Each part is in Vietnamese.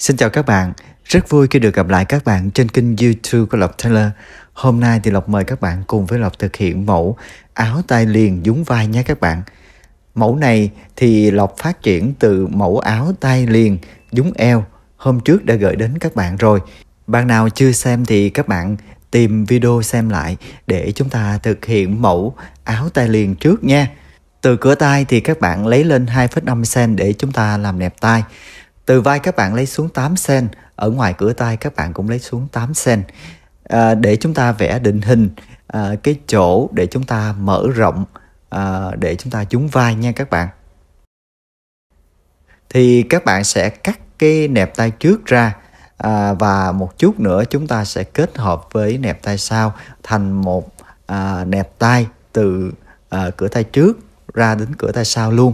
Xin chào các bạn, rất vui khi được gặp lại các bạn trên kênh YouTube của Lộc Taylor. Hôm nay thì Lộc mời các bạn cùng với Lộc thực hiện mẫu áo tay liền dúng vai nhé các bạn. Mẫu này thì Lộc phát triển từ mẫu áo tay liền dúng eo hôm trước đã gửi đến các bạn rồi. Bạn nào chưa xem thì các bạn tìm video xem lại để chúng ta thực hiện mẫu áo tay liền trước nha. Từ cửa tay thì các bạn lấy lên 2,5 cm để chúng ta làm nẹp tay từ vai các bạn lấy xuống 8 sen ở ngoài cửa tay các bạn cũng lấy xuống 8 sen à, để chúng ta vẽ định hình à, cái chỗ để chúng ta mở rộng à, để chúng ta chúng vai nha các bạn thì các bạn sẽ cắt cái nẹp tay trước ra à, và một chút nữa chúng ta sẽ kết hợp với nẹp tay sau thành một à, nẹp tay từ à, cửa tay trước ra đến cửa tay sau luôn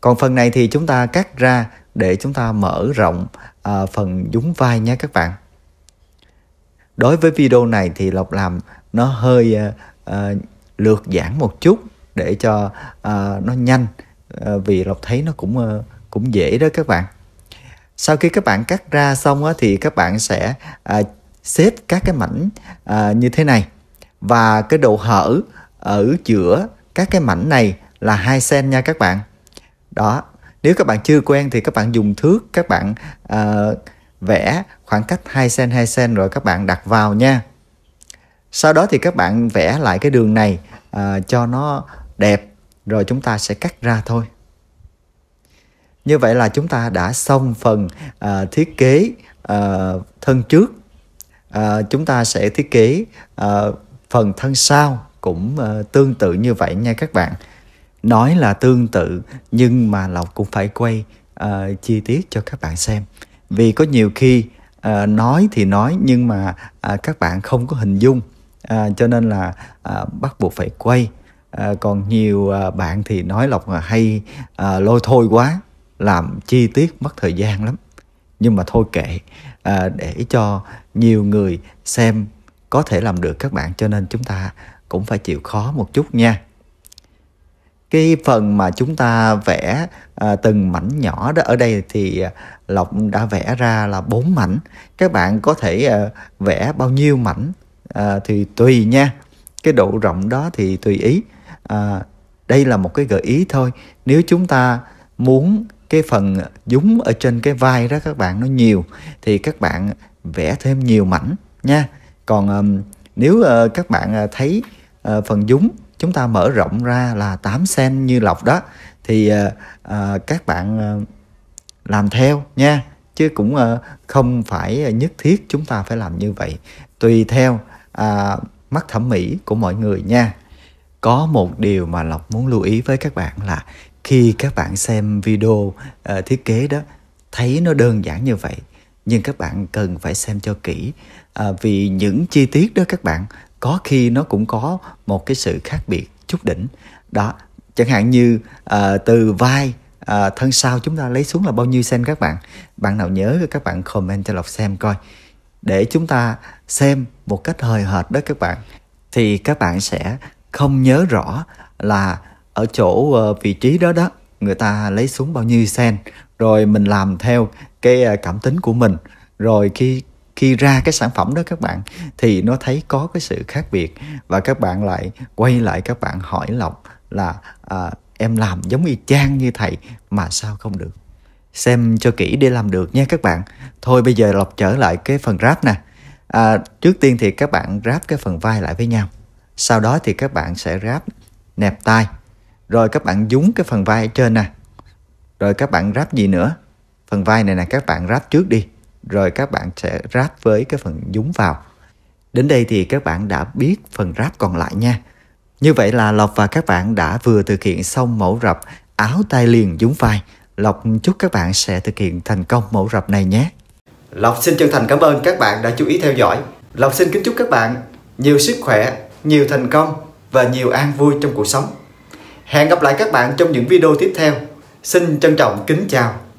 còn phần này thì chúng ta cắt ra để chúng ta mở rộng à, phần dúng vai nhé các bạn đối với video này thì lộc làm nó hơi à, à, lược giảng một chút để cho à, nó nhanh à, vì lộc thấy nó cũng à, cũng dễ đó các bạn sau khi các bạn cắt ra xong á, thì các bạn sẽ à, xếp các cái mảnh à, như thế này và cái độ hở ở giữa các cái mảnh này là 2 cm nha các bạn. Đó, nếu các bạn chưa quen thì các bạn dùng thước các bạn uh, vẽ khoảng cách 2 cm 2 cm rồi các bạn đặt vào nha sau đó thì các bạn vẽ lại cái đường này uh, cho nó đẹp rồi chúng ta sẽ cắt ra thôi như vậy là chúng ta đã xong phần uh, thiết kế uh, thân trước uh, chúng ta sẽ thiết kế uh, phần thân sau cũng uh, tương tự như vậy nha các bạn nói là tương tự nhưng mà lộc cũng phải quay uh, chi tiết cho các bạn xem vì có nhiều khi uh, nói thì nói nhưng mà uh, các bạn không có hình dung uh, cho nên là uh, bắt buộc phải quay uh, còn nhiều uh, bạn thì nói lộc hay uh, lôi thôi quá làm chi tiết mất thời gian lắm nhưng mà thôi kệ à, để cho nhiều người xem có thể làm được các bạn cho nên chúng ta cũng phải chịu khó một chút nha cái phần mà chúng ta vẽ à, từng mảnh nhỏ đó ở đây thì à, lộc đã vẽ ra là bốn mảnh các bạn có thể à, vẽ bao nhiêu mảnh à, thì tùy nha cái độ rộng đó thì tùy ý à, đây là một cái gợi ý thôi nếu chúng ta muốn cái phần dúng ở trên cái vai đó các bạn nó nhiều thì các bạn vẽ thêm nhiều mảnh nha còn um, nếu uh, các bạn uh, thấy uh, phần dúng chúng ta mở rộng ra là 8 sen như lọc đó thì à, các bạn ờ, làm theo nha chứ cũng à, không phải nhất thiết chúng ta phải làm như vậy tùy theo à, mắt thẩm mỹ của mọi người nha có một điều mà lộc muốn lưu ý với các bạn là khi các bạn xem video uh, thiết kế đó thấy nó đơn giản như vậy nhưng các bạn cần phải xem cho kỹ uh, vì những chi tiết đó các bạn có khi nó cũng có một cái sự khác biệt chút đỉnh đó chẳng hạn như uh, từ vai uh, thân sau chúng ta lấy xuống là bao nhiêu sen các bạn bạn nào nhớ các bạn comment cho lộc xem coi để chúng ta xem một cách hời hợt đó các bạn thì các bạn sẽ không nhớ rõ là ở chỗ uh, vị trí đó đó người ta lấy xuống bao nhiêu sen rồi mình làm theo cái cảm tính của mình rồi khi khi ra cái sản phẩm đó các bạn thì nó thấy có cái sự khác biệt và các bạn lại quay lại các bạn hỏi lọc là à, em làm giống y chang như thầy mà sao không được xem cho kỹ để làm được nha các bạn thôi bây giờ lọc trở lại cái phần ráp nè à, trước tiên thì các bạn ráp cái phần vai lại với nhau sau đó thì các bạn sẽ ráp nẹp tay rồi các bạn dúng cái phần vai ở trên nè rồi các bạn ráp gì nữa phần vai này nè các bạn ráp trước đi rồi các bạn sẽ ráp với cái phần nhúng vào. Đến đây thì các bạn đã biết phần ráp còn lại nha. Như vậy là Lộc và các bạn đã vừa thực hiện xong mẫu rập áo tay liền dúng vai. Lộc chúc các bạn sẽ thực hiện thành công mẫu rập này nhé. Lộc xin chân thành cảm ơn các bạn đã chú ý theo dõi. Lộc xin kính chúc các bạn nhiều sức khỏe, nhiều thành công và nhiều an vui trong cuộc sống. Hẹn gặp lại các bạn trong những video tiếp theo. Xin trân trọng kính chào.